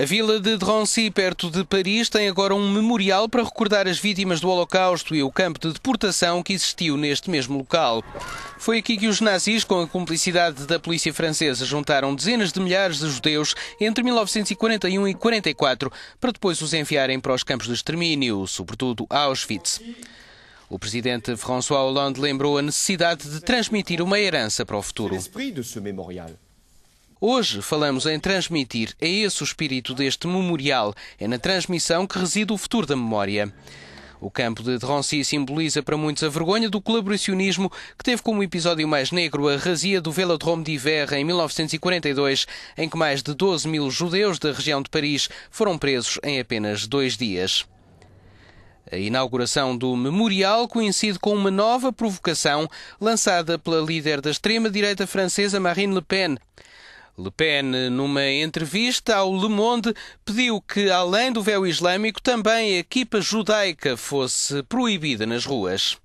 A vila de Drancy, perto de Paris, tem agora um memorial para recordar as vítimas do Holocausto e o campo de deportação que existiu neste mesmo local. Foi aqui que os nazis, com a cumplicidade da polícia francesa, juntaram dezenas de milhares de judeus entre 1941 e 44 para depois os enviarem para os campos de extermínio, sobretudo Auschwitz. O presidente François Hollande lembrou a necessidade de transmitir uma herança para o futuro. Hoje falamos em transmitir. É esse o espírito deste memorial. É na transmissão que reside o futuro da memória. O campo de Drancy simboliza para muitos a vergonha do colaboracionismo, que teve como episódio mais negro a razia do Velodrome d'Hiver em 1942, em que mais de 12 mil judeus da região de Paris foram presos em apenas dois dias. A inauguração do memorial coincide com uma nova provocação lançada pela líder da extrema-direita francesa Marine Le Pen. Le Pen, numa entrevista ao Le Monde, pediu que, além do véu islâmico, também a equipa judaica fosse proibida nas ruas.